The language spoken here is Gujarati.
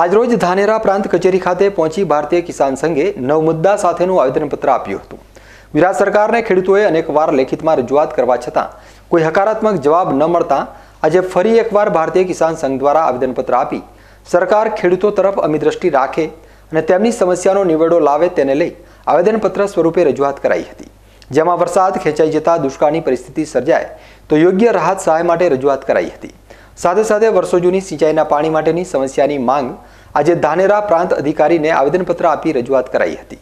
આજરોજ ધાનેરા પ્રાંત કચેરી ખાતે પહોંચી ભારતીય કિસાન સંઘે નવ મુદ્દા સાથેનું આવેદનપત્ર આપ્યું હતું ગુજરાત સરકારને ખેડૂતોએ અનેકવાર લેખિતમાં રજૂઆત કરવા છતાં કોઈ હકારાત્મક જવાબ ન મળતા આજે ફરી એકવાર ભારતીય કિસાન સંઘ દ્વારા આવેદનપત્ર આપી સરકાર ખેડૂતો તરફ અમિદ્રષ્ટિ રાખે અને તેમની સમસ્યાનો નિવેડો લાવે તેને લઈ આવેદનપત્ર સ્વરૂપે રજૂઆત કરાઈ હતી જેમાં વરસાદ ખેંચાઈ જતા દુષ્કાળની પરિસ્થિતિ સર્જાય તો યોગ્ય રાહત સહાય માટે રજૂઆત કરાઈ હતી સાથે સાથે વર્ષો જૂની સિંચાઈના પાણી માટેની સમસ્યાની માંગ આજે ધાનેરા પ્રાંત અધિકારીને આવેદનપત્ર આપી રજૂઆત કરાઈ હતી